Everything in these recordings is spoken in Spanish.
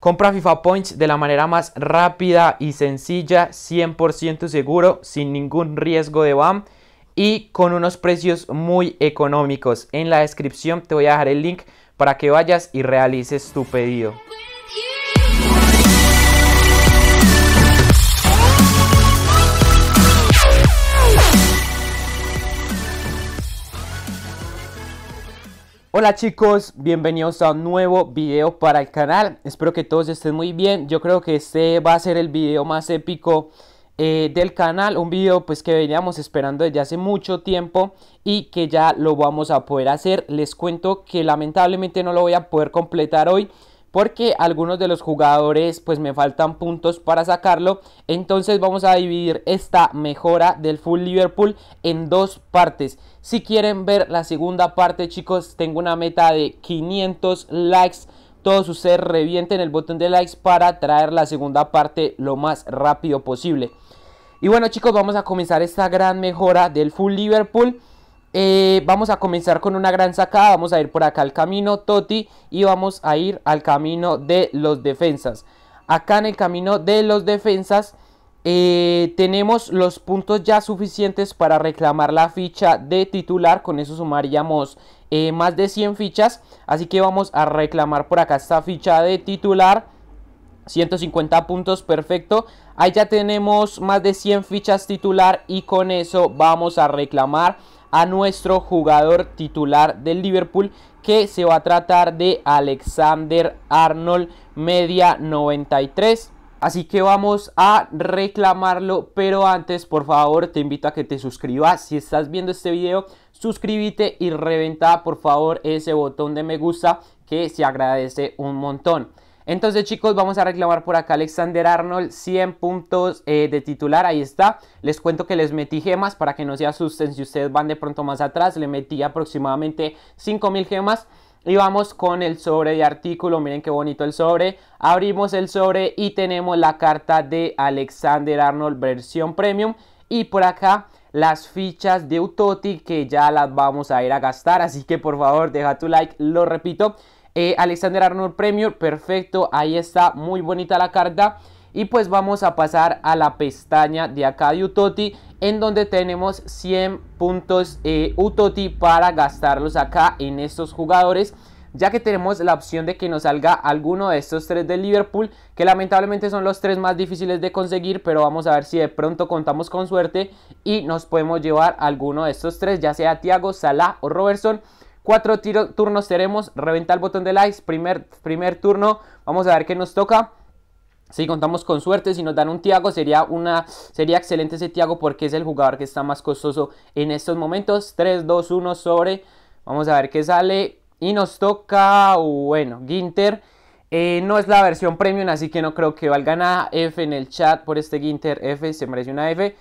Compra FIFA Points de la manera más rápida y sencilla, 100% seguro, sin ningún riesgo de BAM y con unos precios muy económicos. En la descripción te voy a dejar el link para que vayas y realices tu pedido. Hola chicos, bienvenidos a un nuevo video para el canal, espero que todos estén muy bien, yo creo que este va a ser el video más épico eh, del canal, un video pues que veníamos esperando desde hace mucho tiempo y que ya lo vamos a poder hacer, les cuento que lamentablemente no lo voy a poder completar hoy, porque algunos de los jugadores pues me faltan puntos para sacarlo. Entonces vamos a dividir esta mejora del Full Liverpool en dos partes. Si quieren ver la segunda parte chicos tengo una meta de 500 likes. Todos ustedes revienten el botón de likes para traer la segunda parte lo más rápido posible. Y bueno chicos vamos a comenzar esta gran mejora del Full Liverpool. Eh, vamos a comenzar con una gran sacada, vamos a ir por acá al camino Toti y vamos a ir al camino de los defensas. Acá en el camino de los defensas eh, tenemos los puntos ya suficientes para reclamar la ficha de titular, con eso sumaríamos eh, más de 100 fichas, así que vamos a reclamar por acá esta ficha de titular. 150 puntos, perfecto. Ahí ya tenemos más de 100 fichas titular y con eso vamos a reclamar a nuestro jugador titular del Liverpool que se va a tratar de Alexander Arnold media 93. Así que vamos a reclamarlo, pero antes por favor te invito a que te suscribas. Si estás viendo este video, suscríbete y reventa por favor ese botón de me gusta que se agradece un montón. Entonces chicos, vamos a reclamar por acá Alexander Arnold 100 puntos eh, de titular, ahí está. Les cuento que les metí gemas para que no se asusten si ustedes van de pronto más atrás. Le metí aproximadamente 5000 gemas. Y vamos con el sobre de artículo, miren qué bonito el sobre. Abrimos el sobre y tenemos la carta de Alexander Arnold versión premium. Y por acá las fichas de Utoti que ya las vamos a ir a gastar. Así que por favor deja tu like, lo repito. Eh, Alexander Arnold Premier, perfecto, ahí está, muy bonita la carta. Y pues vamos a pasar a la pestaña de acá de Utoti, en donde tenemos 100 puntos eh, Utoti para gastarlos acá en estos jugadores. Ya que tenemos la opción de que nos salga alguno de estos tres de Liverpool, que lamentablemente son los tres más difíciles de conseguir, pero vamos a ver si de pronto contamos con suerte y nos podemos llevar alguno de estos tres, ya sea Thiago, Salah o Robertson. Cuatro turnos tenemos. Reventa el botón de likes. Primer, primer turno. Vamos a ver qué nos toca. Si contamos con suerte, si nos dan un Tiago, sería, una, sería excelente ese Tiago porque es el jugador que está más costoso en estos momentos. 3, 2, 1 sobre. Vamos a ver qué sale. Y nos toca, bueno, Ginter. Eh, no es la versión premium, así que no creo que valga nada. F en el chat por este Ginter F, se merece una F.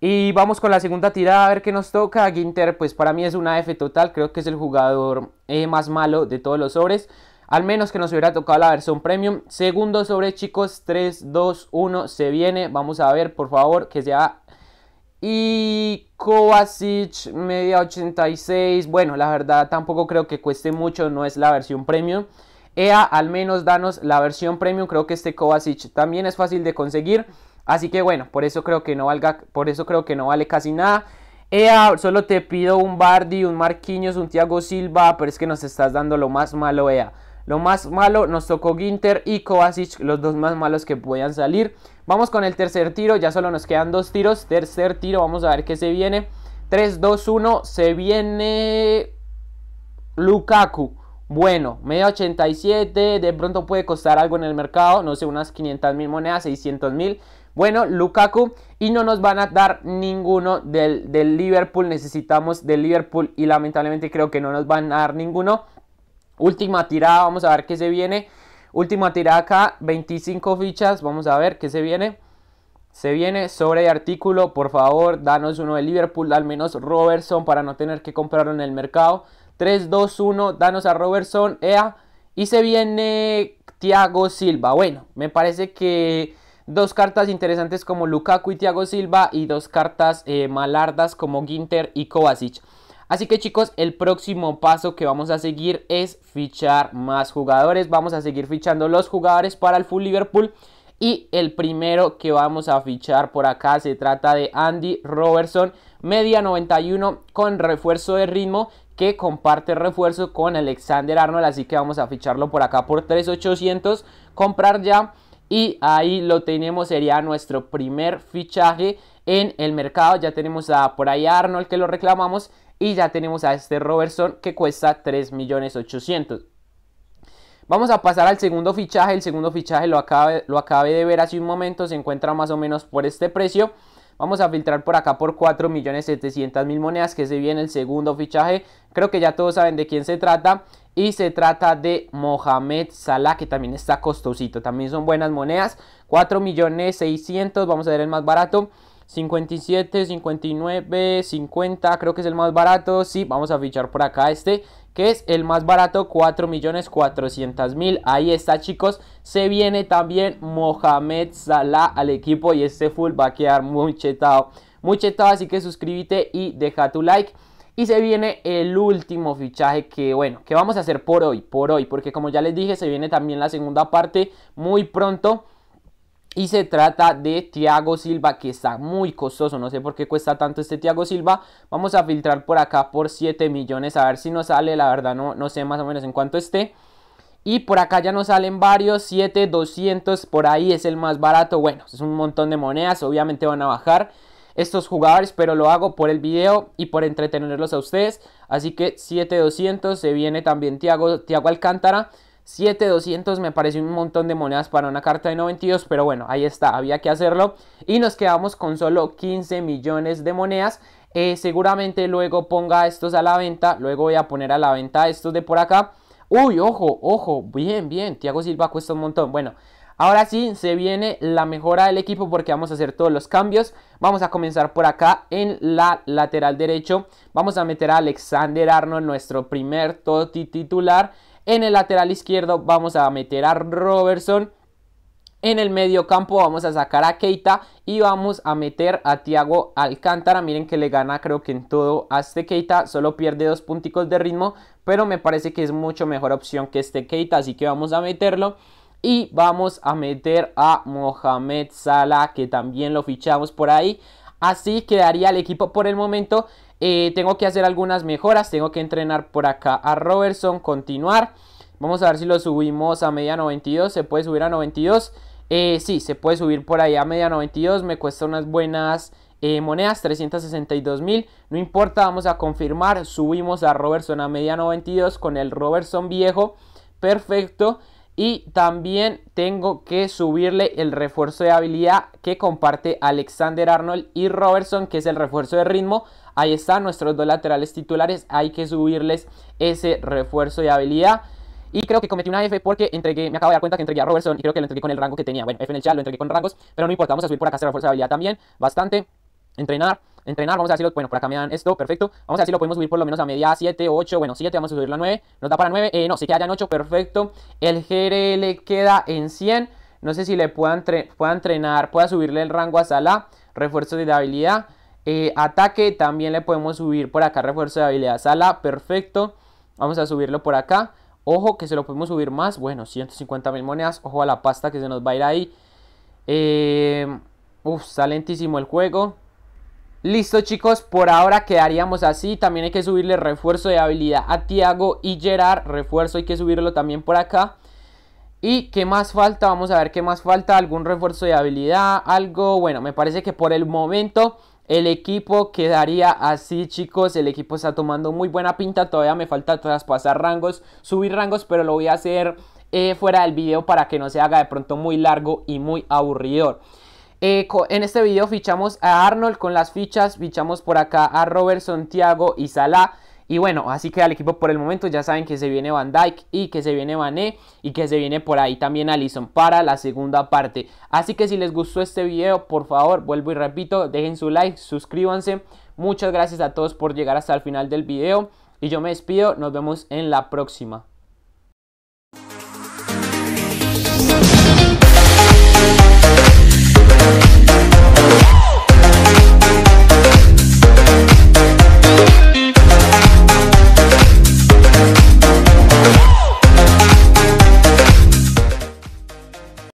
Y vamos con la segunda tirada a ver qué nos toca. Ginter, pues para mí es una F total. Creo que es el jugador eh, más malo de todos los sobres. Al menos que nos hubiera tocado la versión premium. Segundo sobre, chicos. 3, 2, 1. Se viene. Vamos a ver, por favor, que sea. Y Kovacic, media 86. Bueno, la verdad tampoco creo que cueste mucho. No es la versión premium. EA, al menos danos la versión premium. Creo que este Kovacic también es fácil de conseguir. Así que bueno, por eso creo que no valga, por eso creo que no vale casi nada. Ea, solo te pido un Bardi, un Marquinhos, un Thiago Silva, pero es que nos estás dando lo más malo, Ea. Lo más malo nos tocó Ginter y Kovacic, los dos más malos que puedan salir. Vamos con el tercer tiro, ya solo nos quedan dos tiros. Tercer tiro, vamos a ver qué se viene. 3, 2, 1, se viene Lukaku. Bueno, media 87, de pronto puede costar algo en el mercado, no sé, unas 500 mil monedas, 600 mil. Bueno, Lukaku y no nos van a dar ninguno del, Liverpool. Necesitamos del Liverpool y lamentablemente creo que no nos van a dar ninguno. Última tirada, vamos a ver qué se viene. Última tirada acá, 25 fichas, vamos a ver qué se viene. Se viene sobre el artículo, por favor, danos uno de Liverpool, al menos Robertson para no tener que comprarlo en el mercado. 3, 2, 1, danos a Robertson, EA. Y se viene Thiago Silva. Bueno, me parece que Dos cartas interesantes como Lukaku y Thiago Silva y dos cartas eh, malardas como Ginter y Kovacic. Así que chicos, el próximo paso que vamos a seguir es fichar más jugadores. Vamos a seguir fichando los jugadores para el Full Liverpool. Y el primero que vamos a fichar por acá se trata de Andy Robertson, media 91 con refuerzo de ritmo que comparte refuerzo con Alexander Arnold. Así que vamos a ficharlo por acá por 3,800. Comprar ya y ahí lo tenemos, sería nuestro primer fichaje en el mercado. Ya tenemos a por ahí a Arnold que lo reclamamos. Y ya tenemos a este Robertson que cuesta 3.800.000. Vamos a pasar al segundo fichaje. El segundo fichaje lo acabé lo acabe de ver hace un momento. Se encuentra más o menos por este precio. Vamos a filtrar por acá por 4.700.000 monedas, que se viene el segundo fichaje. Creo que ya todos saben de quién se trata. Y se trata de Mohamed Salah, que también está costosito. También son buenas monedas. 4.600.000, vamos a ver el más barato. 57, 59, 50, creo que es el más barato. Sí, vamos a fichar por acá este, que es el más barato, 4.400.000. Ahí está, chicos. Se viene también Mohamed Salah al equipo y este full va a quedar muy chetado. Muy chetado, así que suscríbete y deja tu like. Y se viene el último fichaje que, bueno, que vamos a hacer por hoy, por hoy, porque como ya les dije, se viene también la segunda parte muy pronto. Y se trata de Thiago Silva, que está muy costoso. No sé por qué cuesta tanto este Thiago Silva. Vamos a filtrar por acá por 7 millones. A ver si nos sale. La verdad no, no sé más o menos en cuánto esté. Y por acá ya nos salen varios, 7,200 por ahí es el más barato. Bueno, es un montón de monedas, obviamente van a bajar estos jugadores, pero lo hago por el video y por entretenerlos a ustedes. Así que 7,200 se viene también Thiago Tiago Alcántara. 7200 me parece un montón de monedas para una carta de 92, pero bueno, ahí está, había que hacerlo. Y nos quedamos con solo 15 millones de monedas. Eh, seguramente luego ponga estos a la venta, luego voy a poner a la venta estos de por acá. Uy, ojo, ojo, bien, bien, Tiago Silva cuesta un montón. Bueno, ahora sí se viene la mejora del equipo porque vamos a hacer todos los cambios. Vamos a comenzar por acá en la lateral derecho. Vamos a meter a Alexander Arnold, nuestro primer titular. En el lateral izquierdo vamos a meter a Robertson. En el medio campo vamos a sacar a Keita y vamos a meter a Thiago Alcántara. Miren que le gana creo que en todo a este Keita. Solo pierde dos punticos de ritmo, pero me parece que es mucho mejor opción que este Keita. Así que vamos a meterlo. Y vamos a meter a Mohamed Salah, que también lo fichamos por ahí. Así quedaría el equipo por el momento. Eh, tengo que hacer algunas mejoras. Tengo que entrenar por acá a Robertson. Continuar. Vamos a ver si lo subimos a media 92. Se puede subir a 92. Eh, sí, se puede subir por ahí a media 92. Me cuesta unas buenas eh, monedas, 362 mil. No importa, vamos a confirmar. Subimos a Robertson a media 92 con el Robertson viejo. Perfecto. Y también tengo que subirle el refuerzo de habilidad que comparte Alexander Arnold y Robertson, que es el refuerzo de ritmo. Ahí están nuestros dos laterales titulares. Hay que subirles ese refuerzo de habilidad. Y creo que cometí una F porque entregué, me acabo de dar cuenta que entregué a Robertson y creo que lo entregué con el rango que tenía. Bueno, F en el chat, lo entregué con rangos, pero no importa, vamos a subir por acá ese refuerzo de habilidad también, bastante entrenar, entrenar, vamos a decirlo, bueno, por acá me dan esto, perfecto, vamos a ver si lo podemos subir por lo menos a media 7, 8, bueno, 7, vamos a subirlo a 9, nos da para 9, eh, no, se queda ya en 8, perfecto, el GRL queda en 100, no sé si le puedan pueda entrenar, pueda subirle el rango a sala refuerzo de habilidad, eh, ataque, también le podemos subir por acá refuerzo de habilidad sala perfecto, vamos a subirlo por acá, ojo que se lo podemos subir más, bueno, 150 mil monedas, ojo a la pasta que se nos va a ir ahí, eh, uff, está lentísimo el juego, Listo chicos, por ahora quedaríamos así, también hay que subirle refuerzo de habilidad a Tiago y Gerard, refuerzo hay que subirlo también por acá. ¿Y qué más falta? Vamos a ver qué más falta, algún refuerzo de habilidad, algo, bueno, me parece que por el momento el equipo quedaría así chicos, el equipo está tomando muy buena pinta, todavía me falta traspasar rangos, subir rangos, pero lo voy a hacer eh, fuera del video para que no se haga de pronto muy largo y muy aburridor. Eh, en este video fichamos a Arnold con las fichas, fichamos por acá a Robertson, Thiago y Salah. Y bueno, así que al equipo por el momento. Ya saben que se viene Van Dyke y que se viene Mané y que se viene por ahí también Alison para la segunda parte. Así que si les gustó este video, por favor, vuelvo y repito, dejen su like, suscríbanse. Muchas gracias a todos por llegar hasta el final del video. Y yo me despido, nos vemos en la próxima.